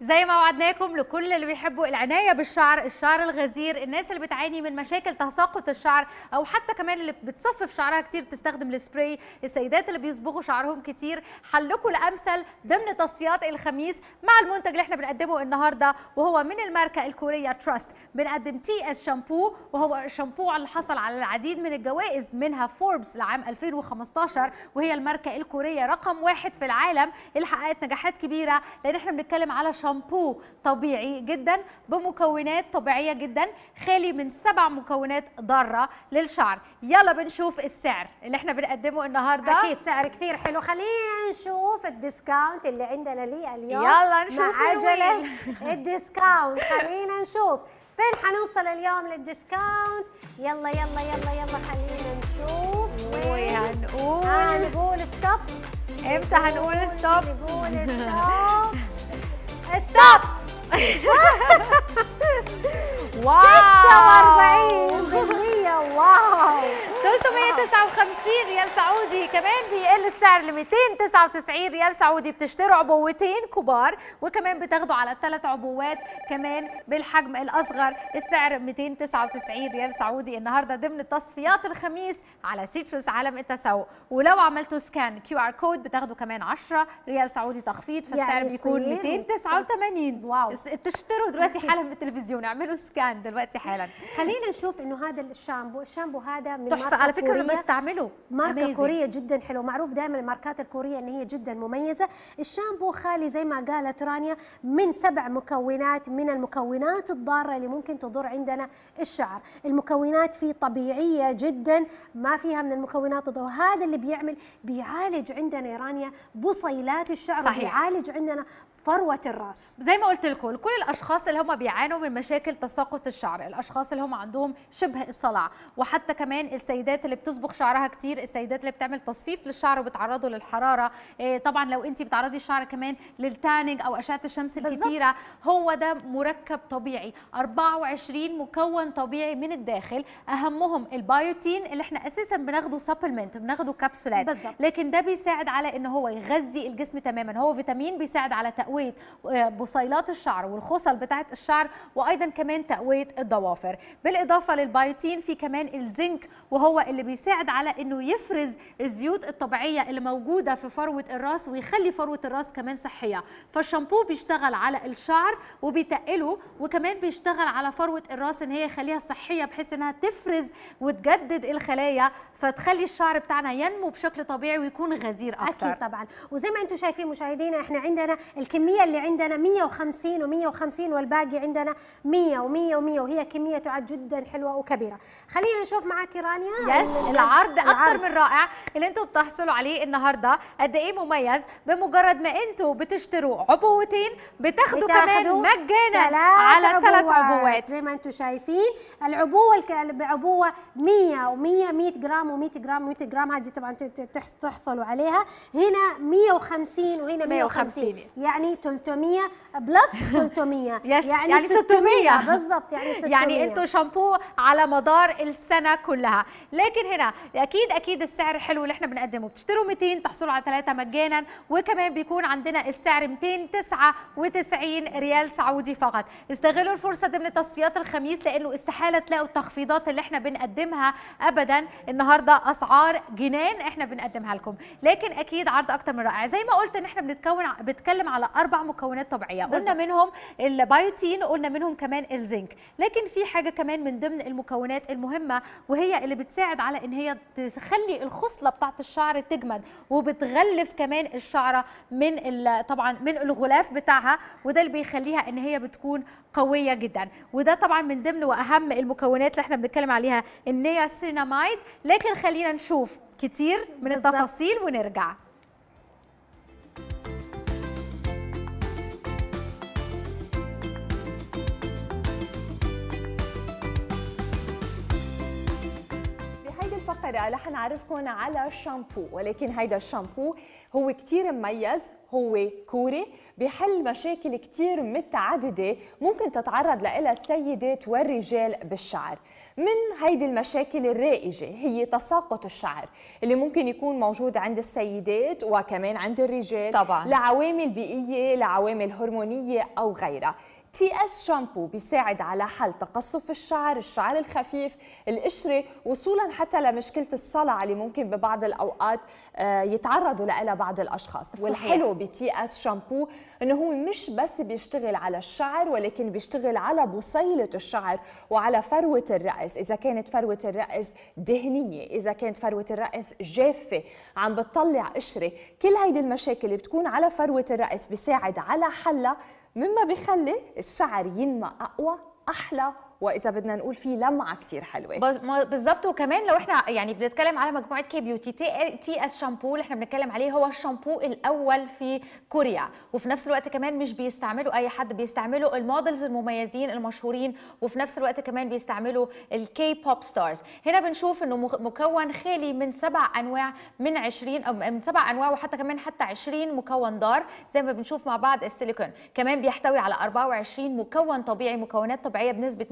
زي ما وعدناكم لكل اللي بيحبوا العنايه بالشعر الشعر الغزير الناس اللي بتعاني من مشاكل تساقط الشعر او حتى كمان اللي بتصفف شعرها كتير بتستخدم السبراي السيدات اللي بيصبغوا شعرهم كتير حلكوا الامثل ضمن تصفيات الخميس مع المنتج اللي احنا بنقدمه النهارده وهو من الماركه الكوريه تراست بنقدم تي اس شامبو وهو شامبو اللي حصل على العديد من الجوائز منها فوربس لعام 2015 وهي الماركه الكوريه رقم واحد في العالم اللي حققت نجاحات كبيره لان احنا بنتكلم على شامبو طبيعي جدا بمكونات طبيعية جدا خالي من سبع مكونات ضارة للشعر يلا بنشوف السعر اللي احنا بنقدمه النهاردة أكيد سعر كثير حلو خلينا نشوف الديسكاونت اللي عندنا ليه اليوم يلا نشوف عجلة الديسكاونت خلينا نشوف فين حنوصل اليوم للديسكاونت يلا يلا يلا يلا خلينا نشوف وهنقول هنقول ستوب آه، امتى هنقول ستوب نقول ستوب stop واو 46% واو السعودي كمان بيقل السعر ل 299 ريال سعودي بتشتروا عبوتين كبار وكمان بتاخدوا على الثلاث عبوات كمان بالحجم الاصغر السعر 299 ريال سعودي النهارده ضمن تصفيات الخميس على سيتروس عالم التسوق ولو عملتوا سكان كيو ار كود بتاخدوا كمان 10 ريال سعودي تخفيض فالسعر يعني بيكون 289 واو تشتروا دلوقتي حالا من التلفزيون اعملوا سكان دلوقتي حالا خلينا نشوف انه هذا الشامبو الشامبو هذا من تحفه على فكره لما استعمله ماركه كوريه جدا حلو معروف دائما الماركات الكوريه ان هي جدا مميزه الشامبو خالي زي ما قالت رانيا من سبع مكونات من المكونات الضاره اللي ممكن تضر عندنا الشعر المكونات فيه طبيعيه جدا ما فيها من المكونات الضاره وهذا اللي بيعمل بيعالج عندنا يا رانيا بصيلات الشعر صحيح. بيعالج عندنا فروه الراس زي ما قلت لكم كل الاشخاص اللي هم بيعانوا من مشاكل تساقط الشعر الاشخاص اللي هم عندهم شبه الصلع وحتى كمان السيدات اللي بتصبغ شعرها كتير السيدات اللي بتعمل تصفيف للشعر وبتعرضه للحراره إيه طبعا لو انت بتعرضي الشعر كمان للتانج او اشعه الشمس الكتيره هو ده مركب طبيعي 24 مكون طبيعي من الداخل اهمهم البايوتين اللي احنا اساسا بناخده سبلمنت بناخده كبسولات بالزبط. لكن ده بيساعد على ان هو يغذي الجسم تماما هو فيتامين بيساعد على تأويل تقويه آه، بصيلات الشعر والخصل بتاعه الشعر وايضا كمان تقويه الضوافر بالاضافه للبايوتين في كمان الزنك وهو اللي بيساعد على انه يفرز الزيوت الطبيعيه اللي موجوده في فروه الراس ويخلي فروه الراس كمان صحيه فالشامبو بيشتغل على الشعر وبيتقله وكمان بيشتغل على فروه الراس ان هي يخليها صحيه بحيث انها تفرز وتجدد الخلايا فتخلي الشعر بتاعنا ينمو بشكل طبيعي ويكون غزير اكتر اكيد طبعا وزي ما انتم شايفين مشاهدينا احنا عندنا الكيمياء الكمية اللي عندنا 150 و150 والباقي عندنا 100 و100 و100 وهي كمية تعد جدا حلوة وكبيرة خلينا نشوف معاك رانيا يس العرض أكثر من رائع اللي انتم بتحصلوا عليه النهاردة قد إيه مميز بمجرد ما انتم بتشتروا عبوتين بتاخدوا كمان مجانا على ثلاث عبوات زي ما انتم شايفين العبوة بعبوة 100 و100 100 جرام و100 جرام و100 جرام هذه طبعا تحصلوا عليها هنا 150 وهنا 150 يعني يعني 300 بلس 300 يس يعني, يعني 600, بالظبط يعني 600 يعني انتوا شامبو على مدار السنه كلها لكن هنا اكيد اكيد السعر حلو اللي احنا بنقدمه بتشتروا 200 تحصلوا على 3 مجانا وكمان بيكون عندنا السعر 299 ريال سعودي فقط استغلوا الفرصه ضمن تصفيات الخميس لانه استحاله تلاقوا التخفيضات اللي احنا بنقدمها ابدا النهارده اسعار جنان احنا بنقدمها لكم لكن اكيد عرض اكتر من رائع زي ما قلت ان احنا بنتكون بنتكلم على اربع مكونات طبيعيه قلنا منهم البايوتين قلنا منهم كمان الزنك لكن في حاجه كمان من ضمن المكونات المهمه وهي اللي بتساعد على ان هي تخلي الخصله بتاعه الشعر تجمد وبتغلف كمان الشعره من طبعا من الغلاف بتاعها وده اللي بيخليها ان هي بتكون قويه جدا وده طبعا من ضمن واهم المكونات اللي احنا بنتكلم عليها النياسيناميد لكن خلينا نشوف كتير من التفاصيل ونرجع فقرة رح نعرفكم على الشامبو ولكن هيدا الشامبو هو كتير مميز هو كوري بحل مشاكل كتير متعددة ممكن تتعرض لها السيدات والرجال بالشعر من هيدي المشاكل الرائجة هي تساقط الشعر اللي ممكن يكون موجود عند السيدات وكمان عند الرجال طبعا لعوامل بيئية لعوامل هرمونية أو غيرها تي اس شامبو بيساعد على حل تقصف الشعر الشعر الخفيف القشره وصولا حتى لمشكله الصلع اللي ممكن ببعض الاوقات آه، يتعرضوا لها بعض الاشخاص صحيح. والحلو بتي اس شامبو انه هو مش بس بيشتغل على الشعر ولكن بيشتغل على بصيله الشعر وعلى فروه الراس اذا كانت فروه الراس دهنيه اذا كانت فروه الراس جافه عم بتطلع قشره كل هيدي المشاكل اللي بتكون على فروه الراس بيساعد على حلها مما بيخلي الشعر ينمى اقوى احلى واذا بدنا نقول في لمعه كثير حلوه بالظبط وكمان لو احنا يعني بنتكلم على مجموعه كي بيوتي تي, تي اس شامبو اللي احنا بنتكلم عليه هو الشامبو الاول في كوريا وفي نفس الوقت كمان مش بيستعملوا اي حد بيستعملوا المودلز المميزين المشهورين وفي نفس الوقت كمان بيستعملوا الكي بوب ستارز هنا بنشوف انه مكون خالي من سبع انواع من 20 او من سبع انواع وحتى كمان حتى 20 مكون دار زي ما بنشوف مع بعض السيليكون كمان بيحتوي على 24 مكون طبيعي مكونات طبيعيه بنسبه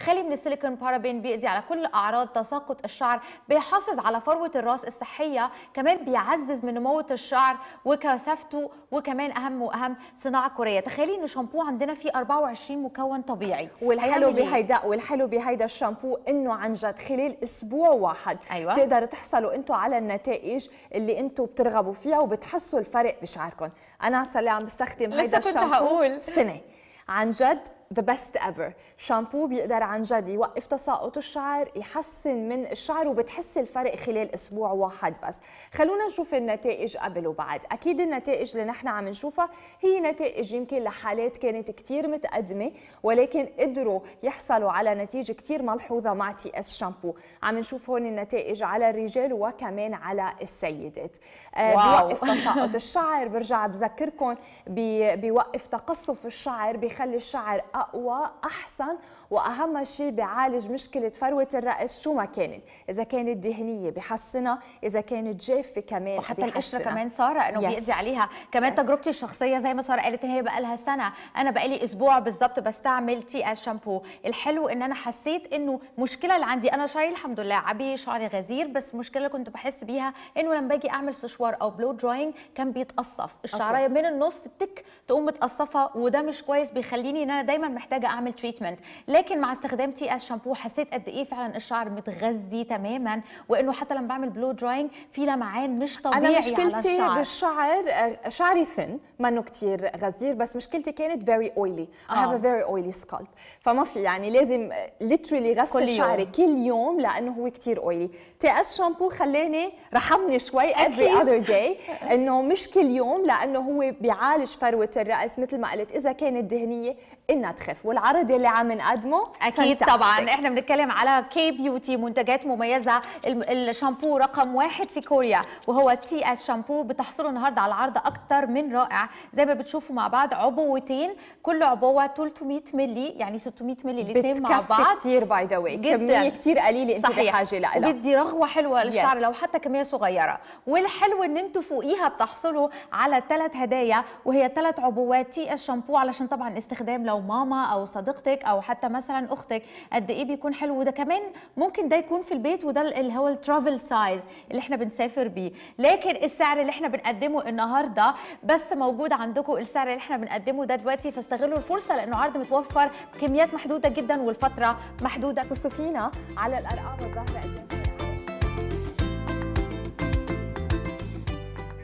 خالي من السيليكون بارابين بيقضي على كل اعراض تساقط الشعر بيحافظ على فروه الراس الصحيه كمان بيعزز من نموه الشعر وكثافته وكمان اهم واهم صناعه كوريه تخيلي ان شامبو عندنا فيه 24 مكون طبيعي والحلو إيه؟ بهيدا والحلو بهيدا الشامبو انه عن جد خلال اسبوع واحد أيوة. تقدروا تحصلوا انتم على النتائج اللي انتم بترغبوا فيها وبتحسوا الفرق بشعركم انا صار لي عم بستخدم هيدا الشامبو سنه عن جد ذا بيست ايفر شامبو بيقدر عن جد يوقف تساقط الشعر يحسن من الشعر وبتحس الفرق خلال اسبوع واحد بس خلونا نشوف النتائج قبل وبعد اكيد النتائج اللي نحن عم نشوفها هي نتائج يمكن لحالات كانت كثير متقدمه ولكن قدروا يحصلوا على نتيجه كثير ملحوظه مع تي اس شامبو عم نشوف هون النتائج على الرجال وكمان على السيدات آه، بيوقف تساقط الشعر برجع بذكركم بيوقف تقصف الشعر بيخلي الشعر اقوى احسن واهم شيء بيعالج مشكله فروه الراس شو ما كانت اذا كانت دهنيه بحسنها اذا كانت جافه كمان وحتى القشره كمان ساره انه بيأذي عليها كمان تجربتي الشخصيه زي ما ساره قالت هي بقى لها سنه انا بقى لي اسبوع بالظبط بستعمل تي اس شامبو الحلو ان انا حسيت انه مشكله اللي عندي انا شعري الحمد لله عبي شعري غزير بس مشكله كنت بحس بيها انه لما باجي اعمل سشوار او بلو دراينج كان بيتقصف الشعرايه من النص تك تقوم متقصفه وده مش كويس بيخليني ان انا دايما محتاجه اعمل تريتمنت لكن مع استخدام تي اس شامبو حسيت قد ايه فعلا الشعر متغذي تماما وانه حتى لما بعمل بلو دراينج في لمعان مش طبيعي انا مشكلتي على بالشعر آه، شعري ثن منه كثير غزير بس مشكلتي كانت فيري اويلي اي هاف ا فيري اويلي سكالب فما في يعني لازم ليترلي آه، غسل شعري كل يوم لانه هو كثير اويلي تي اس شامبو خلاني رحمني شوي افري اذر داي انه مش كل يوم لانه هو بيعالج فروه الراس مثل ما قلت اذا كانت دهنيه انها تخف والعرض اللي عم نقدمه اكيد طبعا احنا بنتكلم على كي بيوتي منتجات مميزه الشامبو رقم واحد في كوريا وهو تي اس شامبو بتحصلوا النهارده على عرض اكتر من رائع زي ما بتشوفوا مع بعض عبوتين كل عبوه 300 مللي يعني 600 مللي الاثنين مع بعض كتير باي ذا واي كميه كتير قليله انت بحاجه لها بدي رغوه حلوه للشعر yes. لو حتى كميه صغيره والحلو ان انتوا فوقيها بتحصلوا على ثلاث هدايا وهي ثلاث عبوات تي اس شامبو علشان طبعا استخدام لو ما ماما او صديقتك او حتى مثلا اختك قد ايه بيكون حلو وده كمان ممكن ده يكون في البيت وده اللي هو الترافل سايز اللي احنا بنسافر بيه لكن السعر اللي احنا بنقدمه النهارده بس موجود عندكم السعر اللي احنا بنقدمه ده دلوقتي فاستغلوا الفرصه لانه عرض متوفر بكميات محدوده جدا والفتره محدوده تصفينا على الارقام الظاهره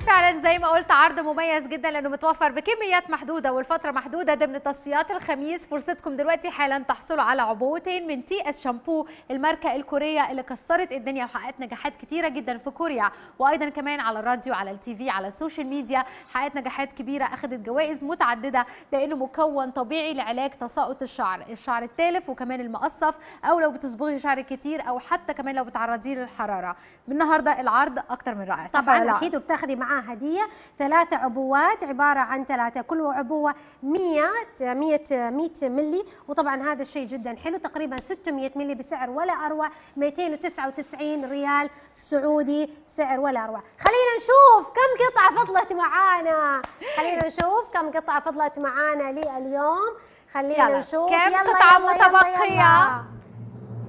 فعلا زي ما قلت عرض مميز جدا لانه متوفر بكميات محدوده والفتره محدوده ضمن تصفيات الخميس فرصتكم دلوقتي حالا تحصلوا على عبوتين من تي اس شامبو الماركه الكوريه اللي كسرت الدنيا وحققت نجاحات كتيره جدا في كوريا وايضا كمان على الراديو على التي في على السوشيال ميديا حققت نجاحات كبيره اخذت جوائز متعدده لانه مكون طبيعي لعلاج تساقط الشعر الشعر التالف وكمان المقصف او لو بتصبغي شعرك كتير او حتى كمان لو بتعرضيه للحراره من النهارده العرض اكتر من رائع طبعا اكيد وبتاخدي معاه هدية ثلاثة عبوات عبارة عن ثلاثة كل عبوة 100 100 100 ملي وطبعا هذا الشيء جدا حلو تقريبا 600 ملي بسعر ولا أروع 299 ريال سعودي سعر ولا أروع خلينا نشوف كم قطعة فضلت معانا خلينا نشوف كم قطعة فضلت معانا لليوم خلينا يلا. نشوف كم يلا قطعة يلا متبقية؟ يلا يلا.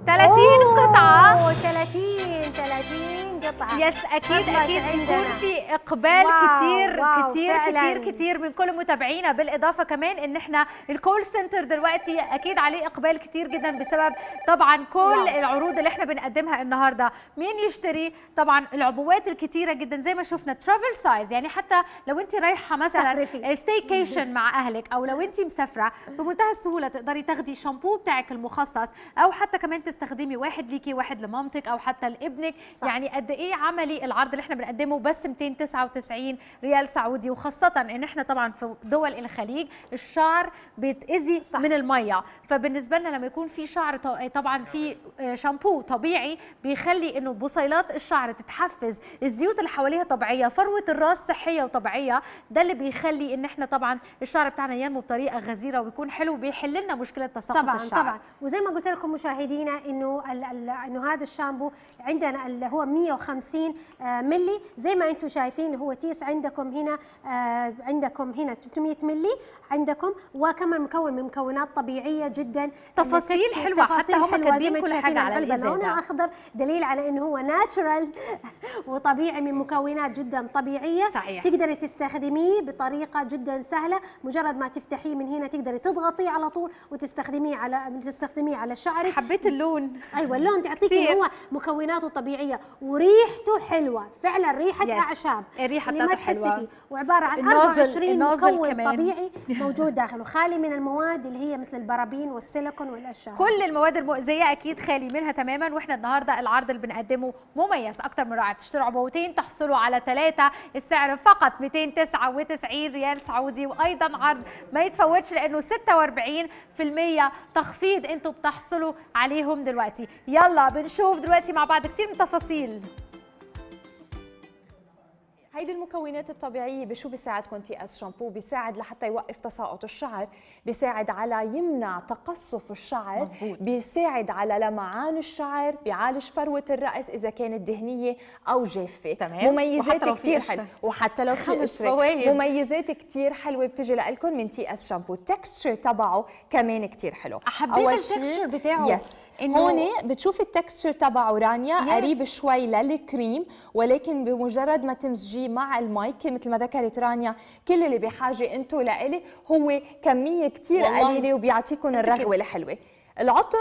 30 قطعة 30 30 القطعه يس اكيد اكيد بيكون في اقبال واو كتير واو كتير فعلاً. كتير كتير من كل متابعينا بالاضافه كمان ان احنا الكول سنتر دلوقتي اكيد عليه اقبال كتير جدا بسبب طبعا كل واو. العروض اللي احنا بنقدمها النهارده مين يشتري طبعا العبوات الكتيره جدا زي ما شفنا ترافل سايز يعني حتى لو انت رايحه مثلا ستيكيشن مع اهلك او لو انت مسافره بمنتهى السهوله تقدري تاخدي شامبو بتاعك المخصص او حتى كمان تستخدمي واحد ليكي واحد لمامتك او حتى لابنك صح. يعني قد ايه عملي العرض اللي احنا بنقدمه بس 299 ريال سعودي وخاصه ان احنا طبعا في دول الخليج الشعر بيتاذي من الميه فبالنسبه لنا لما يكون في شعر طبعا في شامبو طبيعي بيخلي انه بصيلات الشعر تتحفز الزيوت اللي حواليها طبيعيه فروه الراس صحيه وطبيعيه ده اللي بيخلي ان احنا طبعا الشعر بتاعنا ينمو بطريقه غزيره ويكون حلو بيحل لنا مشكله تساقط طبعا الشعر طبعا وزي ما قلت لكم مشاهدينا انه انه هذا الشامبو عندنا اللي هو 150 آه، ملي زي ما انتم شايفين هو تيس عندكم هنا آه، عندكم هنا 300 ملي عندكم وكمان مكون من مكونات طبيعيه جدا تفاصيل حلوه تفاصيل حتى هم كاتبين كل حاجه على الازازه لونه اخضر دليل على انه هو ناتشرال وطبيعي من مكونات جدا طبيعيه صحيح. تقدري تستخدميه بطريقه جدا سهله مجرد ما تفتحيه من هنا تقدري تضغطيه على طول وتستخدميه على تستخدميه على شعرك حبيت اللون ايوه اللون تعطيك هو مكوناته طبيعيه وريحه ريحته حلوه فعلا ريحه yes. اعشاب الريحه اللي ما تحسي فيه وعباره عن النوزل 24 النوزل مكون كمان. طبيعي موجود داخله خالي من المواد اللي هي مثل البرابين والسيليكون والاشياء كل المواد المؤذيه اكيد خالي منها تماما واحنا النهارده العرض اللي بنقدمه مميز اكتر من رائع تشتروا عبوتين تحصلوا على ثلاثه السعر فقط 299 ريال سعودي وايضا عرض ما يتفوتش لانه 46% تخفيض انتوا بتحصلوا عليهم دلوقتي يلا بنشوف دلوقتي مع بعض كتير من تفاصيل هيدي المكونات الطبيعيه بشو بيساعدكم اس شامبو بيساعد لحتى يوقف تساقط الشعر بيساعد على يمنع تقصف الشعر مزبوط. بيساعد على لمعان الشعر بيعالج فروه الراس اذا كانت دهنيه او جافه تمام. مميزات كثير حلوه وحتى لو في قشره مميزات كثير حلوه بتجي لكم من تي اس شامبو التكستشر تبعه كمان كثير حلو حبيت التكستشر بتاعه يس إنه... هون بتشوفي التكستشر تبعه رانيا يس. قريب شوي للكريم ولكن بمجرد ما تمزجيه مع المايك مثل ما ذكرت رانيا كل اللي بحاجه انتم لإلي هو كميه كثير قليله وبيعطيكم الرغوه الحلوه العطر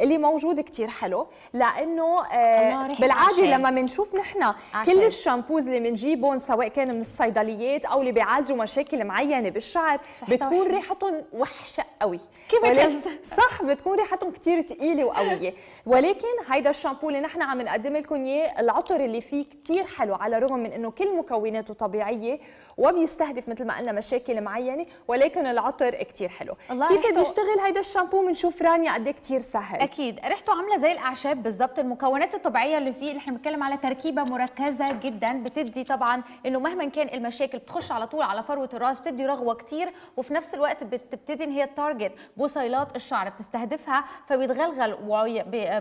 اللي موجود كثير حلو لانه آه، بالعاده لما بنشوف نحن كل الشامبوز اللي بنجيبهم سواء كان من الصيدليات او اللي بيعالجوا مشاكل معينه بالشعر بتكون ريحتهم وحشه قوي كيف صح بتكون ريحتهم كثير ثقيله وقويه ولكن هيدا الشامبو اللي نحن عم نقدم لكم اياه العطر اللي فيه كثير حلو على الرغم من انه كل مكوناته طبيعيه وبيستهدف مثل ما قلنا مشاكل معينه ولكن العطر كثير حلو الله كيف بيشتغل هيدا الشامبو بنشوف رانيا قد إيه كثير سهل اكيد ريحته عامله زي الاعشاب بالظبط المكونات الطبيعيه اللي فيه احنا بنتكلم على تركيبه مركزه جدا بتدي طبعا انه مهما كان المشاكل بتخش على طول على فروه الراس بتدي رغوه كثير وفي نفس الوقت بتبتدي ان هي تارجت بصيلات الشعر بتستهدفها فبيتغلغل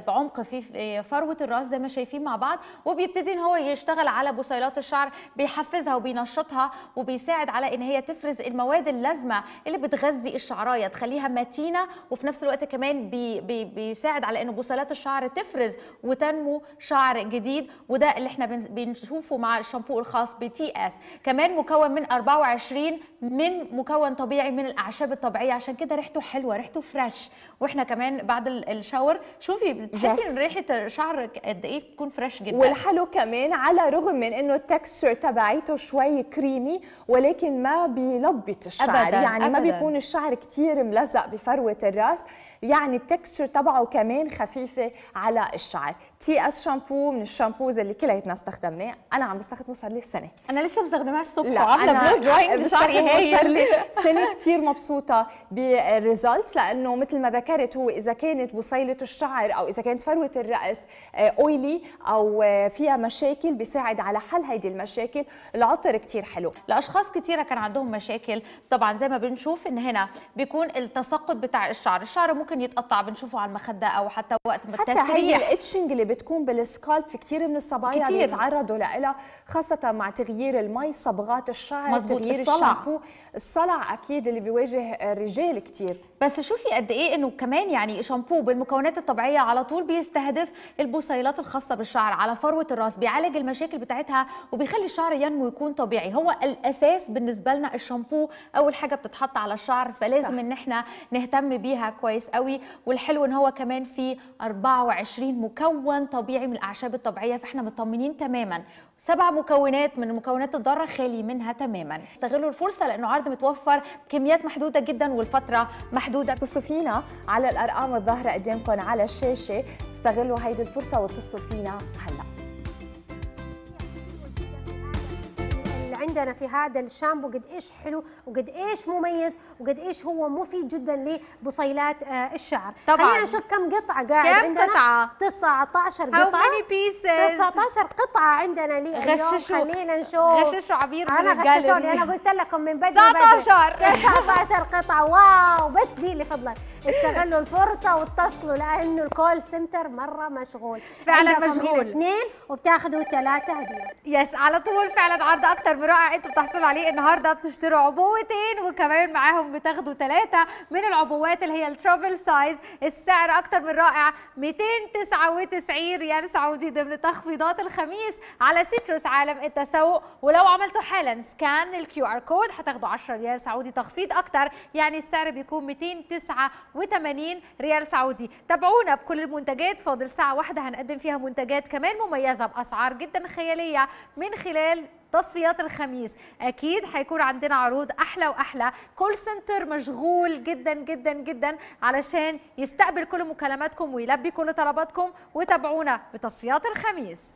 بعمق في فروه الراس زي ما شايفين مع بعض وبيبتدي ان هو يشتغل على بصيلات الشعر بيحفزها وبينشطها وبيساعد على ان هي تفرز المواد اللازمه اللي بتغذي الشعرايه تخليها متينه وفي نفس الوقت كمان بي بي بيساعد على ان بصيلات الشعر تفرز وتنمو شعر جديد وده اللي احنا بنشوفه مع الشامبو الخاص بتي اس كمان مكون من 24 من مكون طبيعي من الاعشاب الطبيعيه عشان كده ريحته حلوه ريحته فريش واحنا كمان بعد الشاور شوفي بتحسي yes. ريحه شعرك قد ايه بتكون فريش جدا والحلو كمان على الرغم من انه التكستشر تبعيته شوي كريمي فيه ولكن ما بيلبط الشعر أبداً يعني أبداً. ما بيكون الشعر كتير ملزق بفروة الراس يعني التكستشر تبعه كمان خفيفه على الشعر تي اس شامبو من الشامبوز اللي كلياتنا استخدمناه انا عم بستخدمه صار لي سنه انا لسه مستخدمها الصبح لا عامله بشعري دراينج صار لي سنه كثير مبسوطه بالريزلتس لانه مثل ما ذكرت هو اذا كانت بصيله الشعر او اذا كانت فروه الراس اويلي آه، او آه، فيها مشاكل بيساعد على حل هيدي المشاكل العطر كثير حلو لاشخاص كثيره كان عندهم مشاكل طبعا زي ما بنشوف ان هنا بيكون التساقط بتاع الشعر الشعر ممكن ممكن يتقطع بنشوفه على المخده او حتى وقت التسريح حتى هي الاتشنج اللي بتكون بالسكالب في كثير من الصبايا اللي بيتعرضوا لها خاصه مع تغيير المي صبغات الشعر مزبوط. تغيير الصلع. الشامبو الصلع اكيد اللي بيواجه الرجال كثير بس شوفي قد ايه انه كمان يعني شامبو بالمكونات الطبيعيه على طول بيستهدف البصيلات الخاصه بالشعر على فروه الراس بيعالج المشاكل بتاعتها وبيخلي الشعر ينمو يكون طبيعي هو الاساس بالنسبه لنا الشامبو اول حاجه بتتحط على الشعر فلازم صح. ان احنا نهتم بيها كويس قوي والحلو ان هو كمان فيه 24 مكون طبيعي من الاعشاب الطبيعيه فاحنا مطمنين تماما سبع مكونات من المكونات الضاره خالي منها تماما استغلوا الفرصه لانه عرض متوفر بكميات محدوده جدا والفتره محدوده اتصلوا فينا على الارقام الظاهره قدامكم على الشاشه استغلوا هيدي الفرصه واتصلوا فينا هلا عندنا في هذا الشامبو قد ايش حلو وقد ايش مميز وقد ايش هو مفيد جدا لبصيلات آه، الشعر طبعا خلينا نشوف كم قطعه قاعد كم عندنا قطعه 19 قطعه How many pieces 19 قطعه عندنا لي خلينا نشوف غششوا عبير انا غششوني انا قلت لكم من بدري 19 19 قطعه واو بس دي اللي فضلت استغلوا الفرصه واتصلوا لانه الكول سنتر مره مشغول فعلا مشغول اثنين وبتاخذوا ثلاثه هديه يس على طول فعلا عرض اكثر من رائع انتم بتحصلوا عليه النهارده بتشتروا عبوتين وكمان معاهم بتاخدوا ثلاثه من العبوات اللي هي الترافل سايز السعر اكثر من رائع 299 ريال سعودي ضمن تخفيضات الخميس على سيتروس عالم التسوق ولو عملتوا حالا سكان الكيو ار كود هتاخدوا 10 ريال سعودي تخفيض اكثر يعني السعر بيكون 299 و80 ريال سعودي تابعونا بكل المنتجات فاضل ساعة واحدة هنقدم فيها منتجات كمان مميزة بأسعار جدا خيالية من خلال تصفيات الخميس اكيد هيكون عندنا عروض احلى واحلى كول سنتر مشغول جدا جدا جدا علشان يستقبل كل مكالماتكم ويلبي كل طلباتكم وتابعونا بتصفيات الخميس